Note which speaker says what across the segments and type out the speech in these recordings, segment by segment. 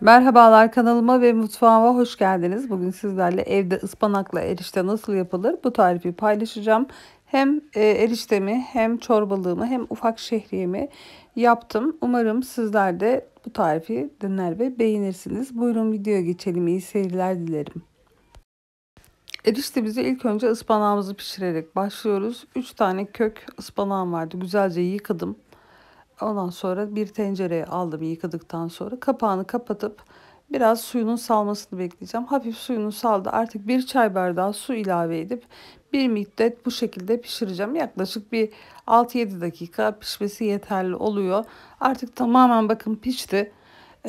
Speaker 1: Merhabalar kanalıma ve mutfağıma hoş geldiniz. Bugün sizlerle evde ıspanakla erişte nasıl yapılır bu tarifi paylaşacağım. Hem e, eriştemi hem çorbalığımı hem ufak şehriyemi yaptım. Umarım sizler de bu tarifi dener ve beğenirsiniz. Buyurun videoya geçelim. İyi seyirler dilerim. Eriştemizi ilk önce ıspanağımızı pişirerek başlıyoruz. 3 tane kök ıspanağım vardı. Güzelce yıkadım. Ondan sonra bir tencereye aldım yıkadıktan sonra kapağını kapatıp biraz suyunun salmasını bekleyeceğim. Hafif suyunu saldı. Artık bir çay bardağı su ilave edip bir müddet bu şekilde pişireceğim. Yaklaşık bir 6-7 dakika pişmesi yeterli oluyor. Artık tamamen bakın pişti.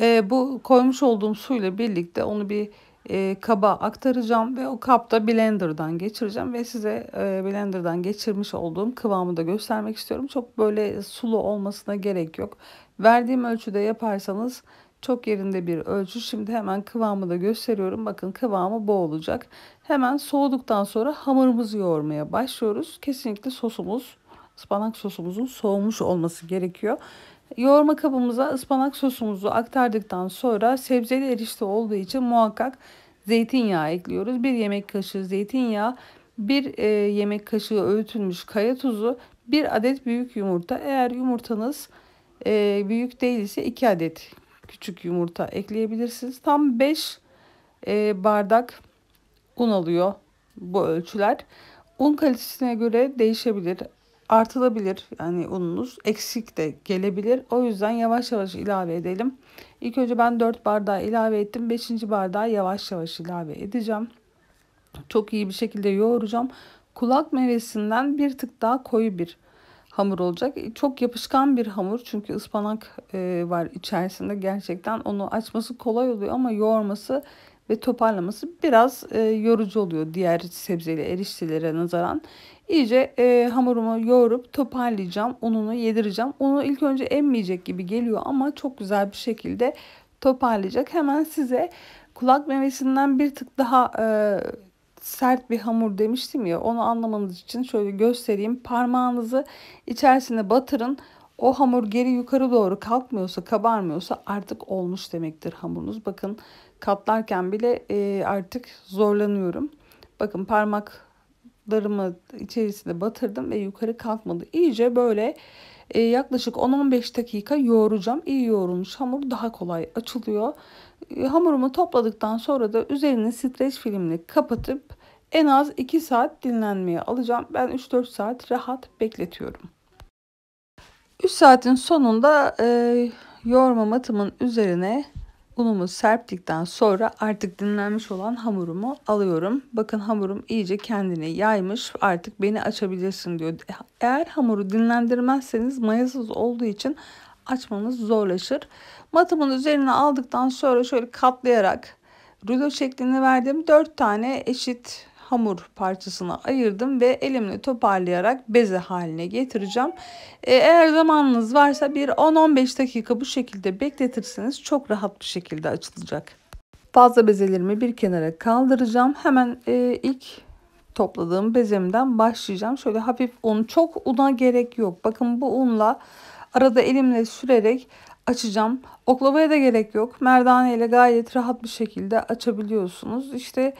Speaker 1: Ee, bu koymuş olduğum suyla birlikte onu bir e, kaba aktaracağım ve o kapta blenderdan geçireceğim ve size e, blenderdan geçirmiş olduğum kıvamı da göstermek istiyorum. Çok böyle sulu olmasına gerek yok. Verdiğim ölçüde yaparsanız çok yerinde bir ölçü. Şimdi hemen kıvamı da gösteriyorum. Bakın kıvamı bu olacak. Hemen soğuduktan sonra hamurumuzu yoğurmaya başlıyoruz. Kesinlikle sosumuz spanak sosumuzun soğumuş olması gerekiyor. Yoğurma kabımıza ıspanak sosumuzu aktardıktan sonra sebzeli erişte olduğu için muhakkak zeytinyağı ekliyoruz. Bir yemek kaşığı zeytinyağı, bir e, yemek kaşığı öğütülmüş kaya tuzu, bir adet büyük yumurta. Eğer yumurtanız e, büyük değilse ise 2 adet küçük yumurta ekleyebilirsiniz. Tam 5 e, bardak un alıyor bu ölçüler. Un kalitesine göre değişebilir artılabilir yani ununuz. Eksik de gelebilir. O yüzden yavaş yavaş ilave edelim. İlk önce ben 4 bardağı ilave ettim. 5. bardağı yavaş yavaş ilave edeceğim. Çok iyi bir şekilde yoğuracağım. Kulak meyvesinden bir tık daha koyu bir hamur olacak. Çok yapışkan bir hamur çünkü ıspanak e, var içerisinde gerçekten onu açması kolay oluyor ama yoğurması ve toparlaması biraz e, yorucu oluyor diğer sebzeli eriştelere nazaran. İyice e, hamurumu yoğurup toparlayacağım. Ununu yedireceğim. Unu ilk önce emmeyecek gibi geliyor ama çok güzel bir şekilde toparlayacak. Hemen size kulak meyvesinden bir tık daha e, sert bir hamur demiştim ya. Onu anlamanız için şöyle göstereyim. Parmağınızı içerisine batırın. O hamur geri yukarı doğru kalkmıyorsa, kabarmıyorsa artık olmuş demektir hamurunuz. Bakın katlarken bile e, artık zorlanıyorum. Bakın parmak parmaklarımı içerisine batırdım ve yukarı kalkmadı. İyice böyle e, yaklaşık 10-15 dakika yoğuracağım. İyi yoğrulmuş hamur daha kolay açılıyor. E, hamurumu topladıktan sonra da üzerini streç filmle kapatıp en az 2 saat dinlenmeye alacağım. Ben 3-4 saat rahat bekletiyorum. 3 saatin sonunda e, yoğurma matımın üzerine unumu serptikten sonra artık dinlenmiş olan hamurumu alıyorum. Bakın hamurum iyice kendini yaymış artık beni açabilirsin diyor. Eğer hamuru dinlendirmezseniz mayasız olduğu için açmanız zorlaşır. Matımın üzerine aldıktan sonra şöyle katlayarak rulo şeklini verdim. 4 tane eşit hamur parçasına ayırdım ve elimle toparlayarak beze haline getireceğim. Ee, eğer zamanınız varsa bir 10-15 dakika bu şekilde bekletirseniz çok rahat bir şekilde açılacak. Fazla bezelerimi bir kenara kaldıracağım. Hemen e, ilk topladığım bezemden başlayacağım. Şöyle hafif un, çok una gerek yok. Bakın bu unla arada elimle sürerek açacağım. Oklavaya da gerek yok. Merdane ile gayet rahat bir şekilde açabiliyorsunuz. İşte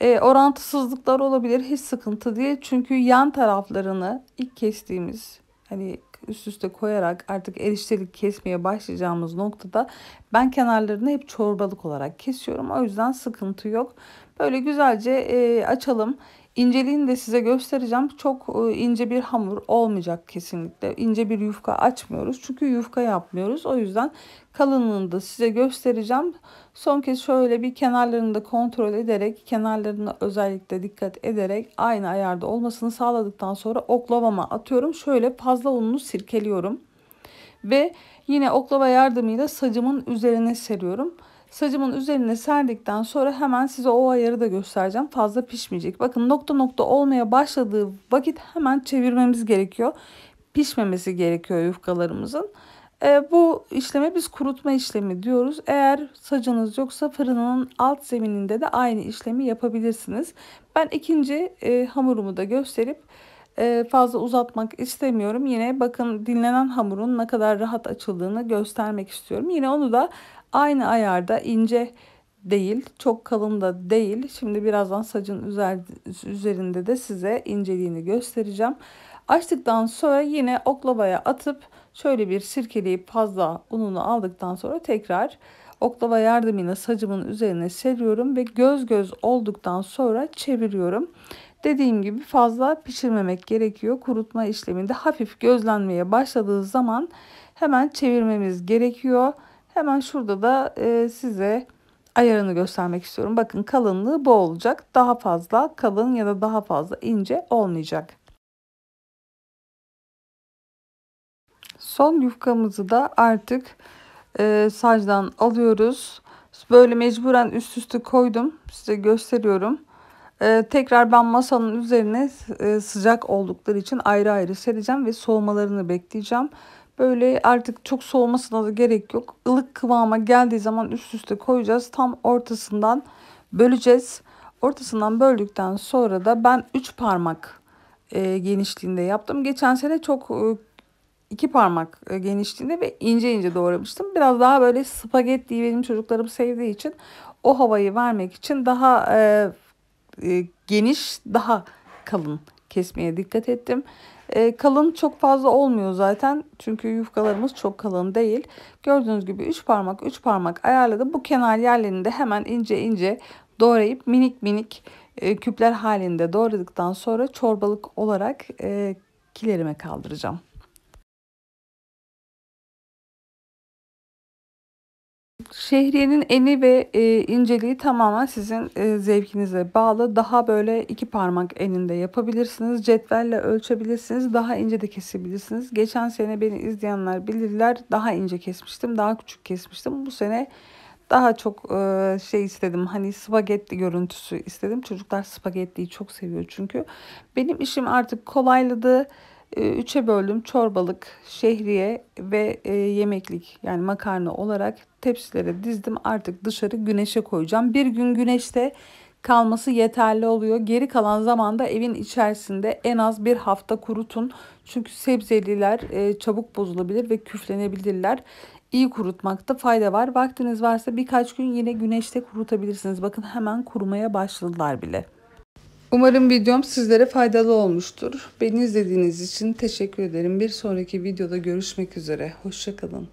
Speaker 1: e, orantısızlıklar olabilir hiç sıkıntı değil. Çünkü yan taraflarını ilk kestiğimiz hani üst üste koyarak artık eriştelik kesmeye başlayacağımız noktada ben kenarlarını hep çorbalık olarak kesiyorum. O yüzden sıkıntı yok. Böyle güzelce e, açalım. İnceliğini de size göstereceğim. Çok e, ince bir hamur olmayacak kesinlikle. İnce bir yufka açmıyoruz. Çünkü yufka yapmıyoruz. O yüzden kalınlığını da size göstereceğim. Son kez şöyle bir kenarlarını da kontrol ederek, kenarlarına özellikle dikkat ederek aynı ayarda olmasını sağladıktan sonra oklavama atıyorum. Şöyle fazla ununu sirkeliyorum. Ve yine oklava yardımıyla sacımın üzerine seriyorum. Sacımın üzerine serdikten sonra hemen size o ayarı da göstereceğim. Fazla pişmeyecek. Bakın nokta nokta olmaya başladığı vakit hemen çevirmemiz gerekiyor. Pişmemesi gerekiyor yufkalarımızın. E, bu işleme biz kurutma işlemi diyoruz. Eğer sacınız yoksa fırının alt zemininde de aynı işlemi yapabilirsiniz. Ben ikinci e, hamurumu da gösterip e, fazla uzatmak istemiyorum. Yine bakın dinlenen hamurun ne kadar rahat açıldığını göstermek istiyorum. Yine onu da Aynı ayarda ince değil, çok kalın da değil. Şimdi birazdan saçın üzerinde de size inceliğini göstereceğim. Açtıktan sonra yine oklavaya atıp şöyle bir sirkeleyip fazla ununu aldıktan sonra tekrar oklava yardımıyla saçımın üzerine seriyorum ve göz göz olduktan sonra çeviriyorum. Dediğim gibi fazla pişirmemek gerekiyor. Kurutma işleminde hafif gözlenmeye başladığı zaman hemen çevirmemiz gerekiyor. Hemen şurada da e, size ayarını göstermek istiyorum. Bakın kalınlığı bu olacak. Daha fazla kalın ya da daha fazla ince olmayacak. Son yufkamızı da artık e, sacdan alıyoruz. Böyle mecburen üst üste koydum. Size gösteriyorum. E, tekrar ben masanın üzerine e, sıcak oldukları için ayrı ayrı sereceğim ve soğumalarını bekleyeceğim. Böyle artık çok soğumasına da gerek yok. Ilık kıvama geldiği zaman üst üste koyacağız. Tam ortasından böleceğiz. Ortasından böldükten sonra da ben 3 parmak e, genişliğinde yaptım. Geçen sene çok e, iki parmak e, genişliğinde ve ince ince doğramıştım. Biraz daha böyle spagetti benim çocuklarım sevdiği için o havayı vermek için daha e, e, geniş, daha kalın kesmeye dikkat ettim. E, kalın çok fazla olmuyor zaten. Çünkü yufkalarımız çok kalın değil. Gördüğünüz gibi 3 parmak 3 parmak ayarladım. Bu kenar yerlerini de hemen ince ince doğrayıp minik minik e, küpler halinde doğradıktan sonra çorbalık olarak e, kilerime kaldıracağım. şehriyenin eni ve e, inceliği tamamen sizin e, zevkinize bağlı. Daha böyle iki parmak eninde yapabilirsiniz. Cetvelle ölçebilirsiniz. Daha ince de kesebilirsiniz. Geçen sene beni izleyenler bilirler. Daha ince kesmiştim. Daha küçük kesmiştim. Bu sene daha çok e, şey istedim. Hani spagetti görüntüsü istedim. Çocuklar spagettiyi çok seviyor çünkü. Benim işim artık kolayladı. Ee, üçe böldüm çorbalık, şehriye ve e, yemeklik yani makarna olarak tepsilere dizdim. Artık dışarı güneşe koyacağım. Bir gün güneşte kalması yeterli oluyor. Geri kalan zamanda evin içerisinde en az bir hafta kurutun. Çünkü sebzeliler e, çabuk bozulabilir ve küflenebilirler. İyi kurutmakta fayda var. Vaktiniz varsa birkaç gün yine güneşte kurutabilirsiniz. Bakın hemen kurumaya başladılar bile. Umarım videom sizlere faydalı olmuştur. Beni izlediğiniz için teşekkür ederim. Bir sonraki videoda görüşmek üzere. Hoşçakalın.